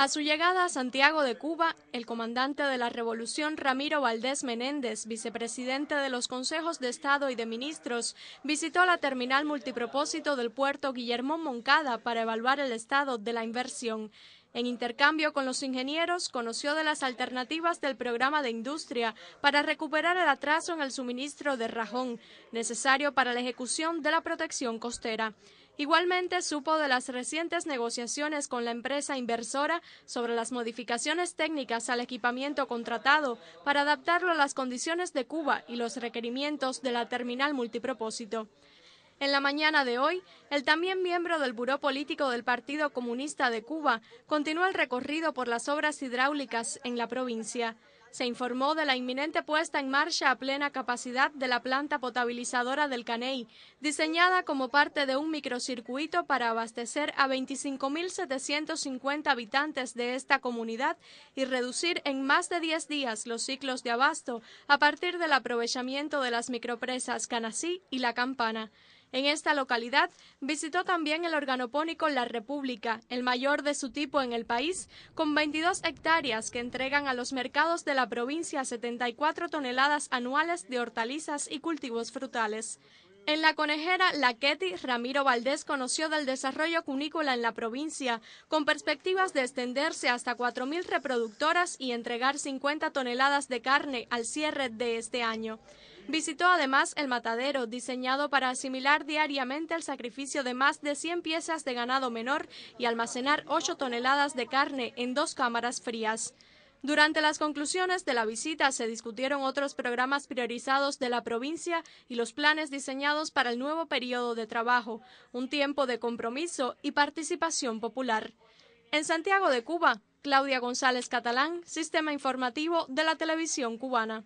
A su llegada a Santiago de Cuba, el comandante de la Revolución Ramiro Valdés Menéndez, vicepresidente de los Consejos de Estado y de Ministros, visitó la terminal multipropósito del puerto Guillermo Moncada para evaluar el estado de la inversión. En intercambio con los ingenieros, conoció de las alternativas del programa de industria para recuperar el atraso en el suministro de rajón, necesario para la ejecución de la protección costera. Igualmente supo de las recientes negociaciones con la empresa inversora sobre las modificaciones técnicas al equipamiento contratado para adaptarlo a las condiciones de Cuba y los requerimientos de la terminal multipropósito. En la mañana de hoy, el también miembro del Buró Político del Partido Comunista de Cuba continuó el recorrido por las obras hidráulicas en la provincia se informó de la inminente puesta en marcha a plena capacidad de la planta potabilizadora del Caney, diseñada como parte de un microcircuito para abastecer a 25.750 habitantes de esta comunidad y reducir en más de 10 días los ciclos de abasto a partir del aprovechamiento de las micropresas Canasí y La Campana. En esta localidad visitó también el organopónico La República, el mayor de su tipo en el país, con 22 hectáreas que entregan a los mercados de la provincia 74 toneladas anuales de hortalizas y cultivos frutales. En la conejera La Laqueti, Ramiro Valdés conoció del desarrollo cunícola en la provincia, con perspectivas de extenderse hasta 4.000 reproductoras y entregar 50 toneladas de carne al cierre de este año. Visitó además el matadero, diseñado para asimilar diariamente el sacrificio de más de 100 piezas de ganado menor y almacenar 8 toneladas de carne en dos cámaras frías. Durante las conclusiones de la visita se discutieron otros programas priorizados de la provincia y los planes diseñados para el nuevo periodo de trabajo, un tiempo de compromiso y participación popular. En Santiago de Cuba, Claudia González Catalán, Sistema Informativo de la Televisión Cubana.